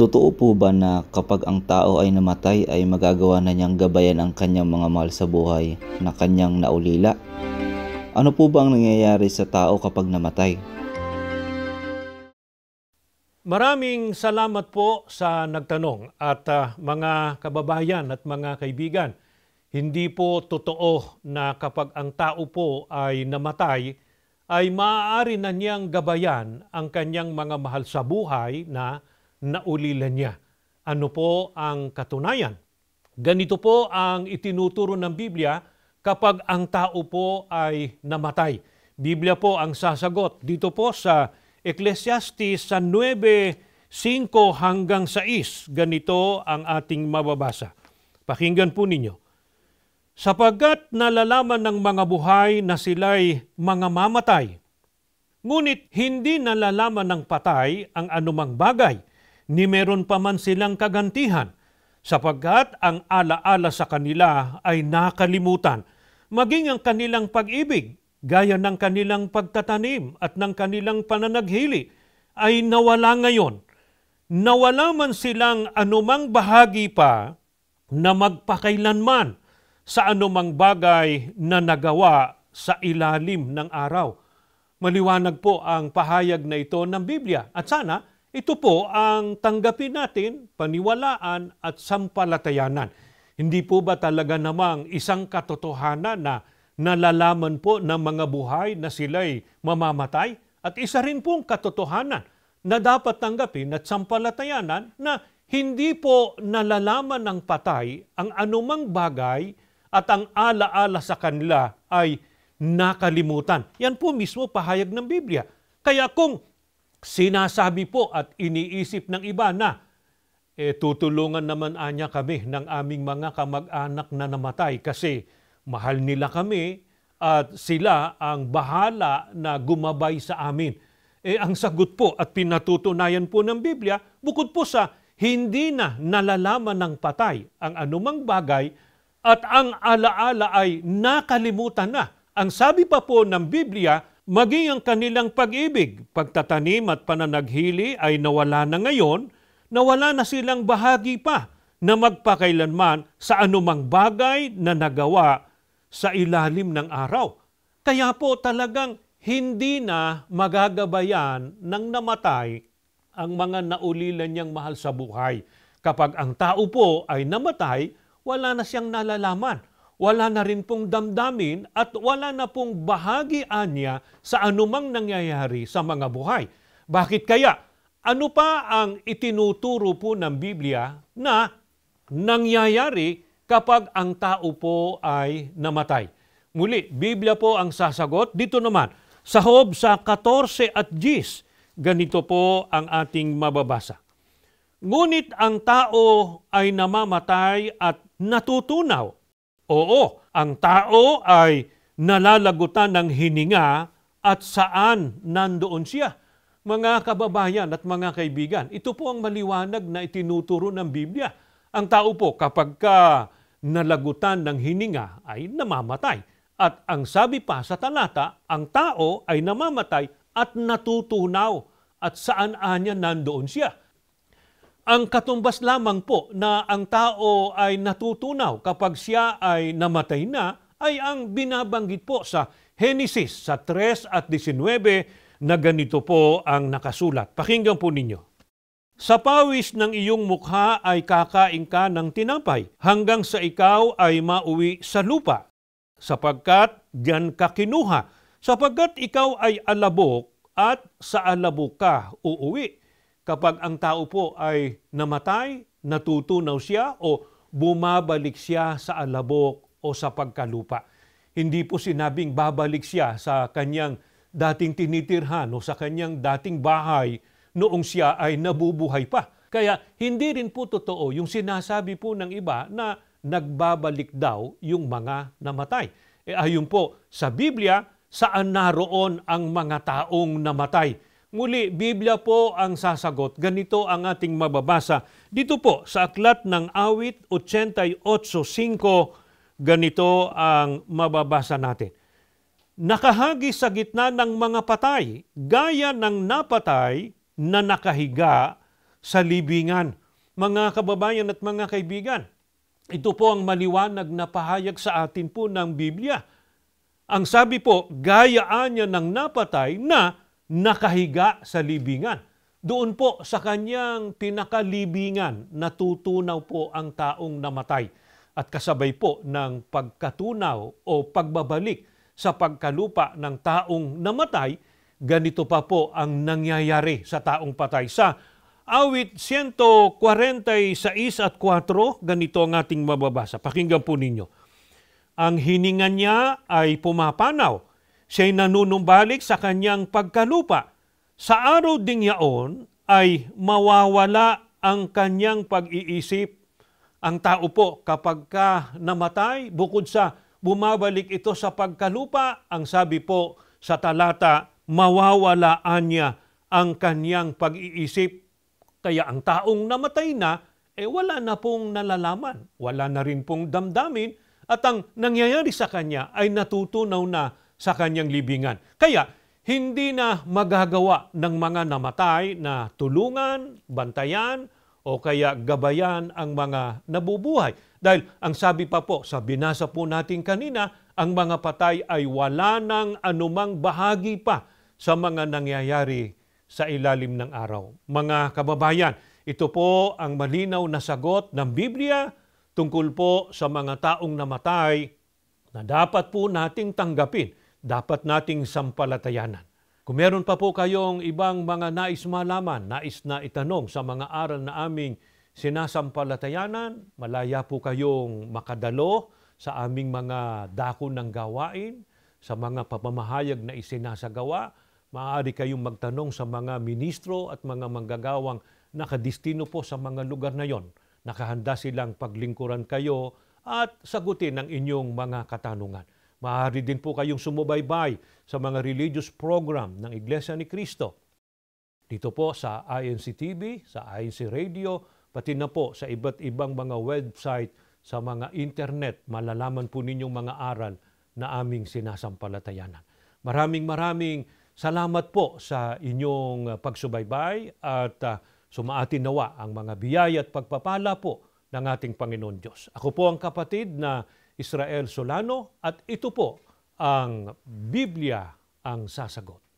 Totoo po ba na kapag ang tao ay namatay ay magagawa na niyang gabayan ang kanyang mga mahal sa buhay na kanyang naulila? Ano po ba ang nangyayari sa tao kapag namatay? Maraming salamat po sa nagtanong at uh, mga kababayan at mga kaibigan. Hindi po totoo na kapag ang tao po ay namatay ay maaari na niyang gabayan ang kanyang mga mahal sa buhay na naulilan niya. Ano po ang katunayan? Ganito po ang itinuturo ng Biblia kapag ang tao po ay namatay. Biblia po ang sasagot dito po sa Ecclesiastes sa 9:5 hanggang 6. Ganito ang ating mababasa. Pakinggan po ninyo. Sapagkat nalalaman ng mga buhay na sila'y mga mamatay, ngunit hindi nalalaman ng patay ang anumang bagay, ni meron pa man silang kagantihan sapagkat ang alaala sa kanila ay nakalimutan maging ang kanilang pag-ibig gaya ng kanilang pagtatanim at ng kanilang pananaghili ay nawala ngayon. Nawala man silang anumang bahagi pa na magpakailanman sa anumang bagay na nagawa sa ilalim ng araw. Maliwanag po ang pahayag na ito ng Biblia at sana ito po ang tanggapin natin, paniwalaan at sampalatayanan. Hindi po ba talaga namang isang katotohanan na nalalaman po ng mga buhay na sila'y mamamatay? At isa rin pong katotohanan na dapat tanggapin at sampalatayanan na hindi po nalalaman ng patay ang anumang bagay at ang alaala sa kanila ay nakalimutan. Yan po mismo pahayag ng Biblia. Kaya kung Sinasabi po at iniisip ng iba na eh, tutulungan naman anya kami ng aming mga kamag-anak na namatay kasi mahal nila kami at sila ang bahala na gumabay sa amin. Eh, ang sagot po at pinatutunayan po ng Biblia, bukod po sa hindi na nalalaman ng patay ang anumang bagay at ang alaala ay nakalimutan na. Ang sabi pa po ng Biblia, Maging ang kanilang pag-ibig, pagtatanim at pananaghili ay nawala na ngayon, nawala na silang bahagi pa na magpakailanman sa anumang bagay na nagawa sa ilalim ng araw. Kaya po talagang hindi na magagabayan ng namatay ang mga naulilan niyang mahal sa buhay. Kapag ang tao po ay namatay, wala na siyang nalalaman wala na rin pong damdamin at wala na pong bahagi anya sa anumang nangyayari sa mga buhay. Bakit kaya? Ano pa ang itinuturo po ng Biblia na nangyayari kapag ang tao po ay namatay? Muli, Biblia po ang sasagot. Dito naman, sa Hob sa 14 at 10, ganito po ang ating mababasa. Ngunit ang tao ay namamatay at natutunaw Oo, ang tao ay nalalagutan ng hininga at saan nandoon siya. Mga kababayan at mga kaibigan, ito po ang maliwanag na itinuturo ng Biblia. Ang tao po kapag ka nalagutan ng hininga ay namamatay. At ang sabi pa sa talata, ang tao ay namamatay at natutunaw at saan anya nandoon siya. Ang katumbas lamang po na ang tao ay natutunaw kapag siya ay namatay na ay ang binabanggit po sa Henesis sa 3 at 19 na ganito po ang nakasulat. Pakinggan po ninyo. Sa pawis ng iyong mukha ay kakain ka ng tinapay hanggang sa ikaw ay mauwi sa lupa sapagkat diyan ka kinuha sapagkat ikaw ay alabok at sa alabok ka uuwi kapag ang tao po ay namatay, natutunaw siya o bumabalik siya sa alabok o sa pagkalupa. Hindi po sinabing babalik siya sa kanyang dating tinitirhan o sa kanyang dating bahay noong siya ay nabubuhay pa. Kaya hindi rin po totoo yung sinasabi po ng iba na nagbabalik daw yung mga namatay. E ayon po sa Biblia, saan naroon ang mga taong namatay? Muli, Biblia po ang sasagot. Ganito ang ating mababasa. Dito po sa aklat ng awit 88.5, ganito ang mababasa natin. Nakahagi sa gitna ng mga patay, gaya ng napatay na nakahiga sa libingan. Mga kababayan at mga kaibigan, ito po ang maliwanag na pahayag sa atin po ng Biblia. Ang sabi po, gayaan niya ng napatay na nakahiga sa libingan. Doon po sa kanyang pinakalibingan natutunaw po ang taong namatay at kasabay po ng pagkatunaw o pagbabalik sa pagkalupa ng taong namatay, ganito pa po ang nangyayari sa taong patay. Sa awit 146 at 4, ganito ang ating mababasa. Pakinggan po ninyo. Ang hininga niya ay pumapanaw siya'y nanunumbalik sa kanyang pagkalupa. Sa araw ding yaon ay mawawala ang kanyang pag-iisip ang tao po kapag ka namatay bukod sa bumabalik ito sa pagkalupa ang sabi po sa talata mawawalaan niya ang kanyang pag-iisip kaya ang taong namatay na eh wala na pong nalalaman wala na rin pong damdamin at ang nangyayari sa kanya ay natutunaw na sa kanyang libingan. Kaya hindi na magagawa ng mga namatay na tulungan, bantayan, o kaya gabayan ang mga nabubuhay. Dahil ang sabi pa po, sa binasa po natin kanina, ang mga patay ay wala ng anumang bahagi pa sa mga nangyayari sa ilalim ng araw. Mga kababayan, ito po ang malinaw na sagot ng Biblia tungkol po sa mga taong namatay na dapat po nating tanggapin dapat nating sampalatayanan. Kung meron pa po kayong ibang mga nais malaman, nais na itanong sa mga aral na aming sinasampalatayanan, malaya po kayong makadalo sa aming mga dako ng gawain, sa mga pamamahayag na isinasagawa. Maaari kayong magtanong sa mga ministro at mga manggagawang nakadistino po sa mga lugar na yon. Nakahanda silang paglingkuran kayo at sagutin ang inyong mga katanungan. Maaari din po kayong sumubaybay sa mga religious program ng Iglesia ni Kristo. Dito po sa INC TV, sa INC Radio, pati na po sa iba't ibang mga website sa mga internet, malalaman po ninyong mga aral na aming sinasampalatayanan. Maraming maraming salamat po sa inyong pagsubaybay at uh, ah, sumaatin nawa ang mga biyaya at pagpapala po ng ating Panginoon Diyos. Ako po ang kapatid na Israel Solano at ito po ang Biblia ang sasagot.